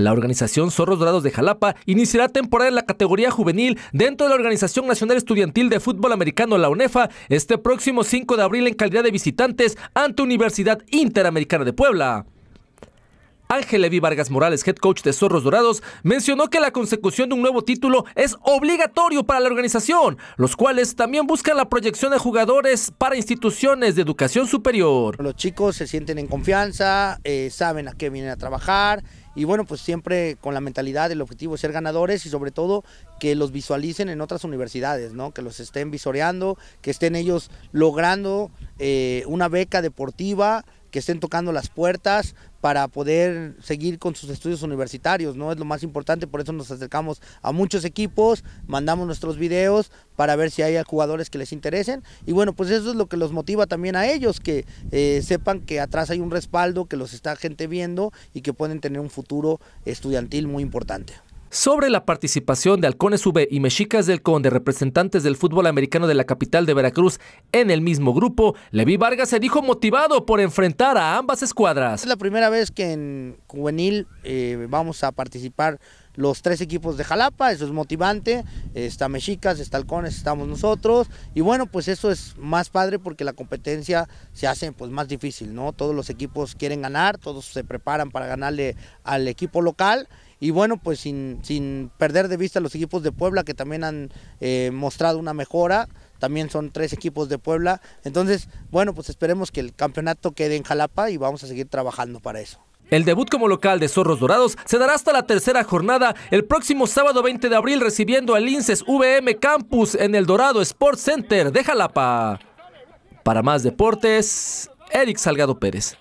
La organización Zorros Dorados de Jalapa iniciará temporada en la categoría juvenil dentro de la Organización Nacional Estudiantil de Fútbol Americano, la UNEFA, este próximo 5 de abril en calidad de visitantes ante Universidad Interamericana de Puebla. Ángel Levi Vargas Morales, head coach de Zorros Dorados, mencionó que la consecución de un nuevo título es obligatorio para la organización, los cuales también buscan la proyección de jugadores para instituciones de educación superior. Los chicos se sienten en confianza, eh, saben a qué vienen a trabajar, y bueno, pues siempre con la mentalidad, del objetivo de ser ganadores y sobre todo que los visualicen en otras universidades, ¿no? Que los estén visoreando, que estén ellos logrando eh, una beca deportiva que estén tocando las puertas para poder seguir con sus estudios universitarios, ¿no? Es lo más importante, por eso nos acercamos a muchos equipos, mandamos nuestros videos para ver si hay jugadores que les interesen y bueno, pues eso es lo que los motiva también a ellos, que eh, sepan que atrás hay un respaldo, que los está gente viendo y que pueden tener un futuro estudiantil muy importante sobre la participación de Halcones UV y Mexicas del Conde, representantes del fútbol americano de la capital de Veracruz, en el mismo grupo, Levi Vargas se dijo motivado por enfrentar a ambas escuadras. Es la primera vez que en juvenil eh, vamos a participar los tres equipos de Jalapa, eso es motivante, está Mexicas, está Halcones, estamos nosotros, y bueno, pues eso es más padre porque la competencia se hace pues más difícil, ¿no? Todos los equipos quieren ganar, todos se preparan para ganarle al equipo local, y bueno, pues sin, sin perder de vista los equipos de Puebla que también han eh, mostrado una mejora, también son tres equipos de Puebla. Entonces, bueno, pues esperemos que el campeonato quede en Jalapa y vamos a seguir trabajando para eso. El debut como local de Zorros Dorados se dará hasta la tercera jornada el próximo sábado 20 de abril recibiendo al INSES VM Campus en el Dorado Sports Center de Jalapa. Para más deportes, Eric Salgado Pérez.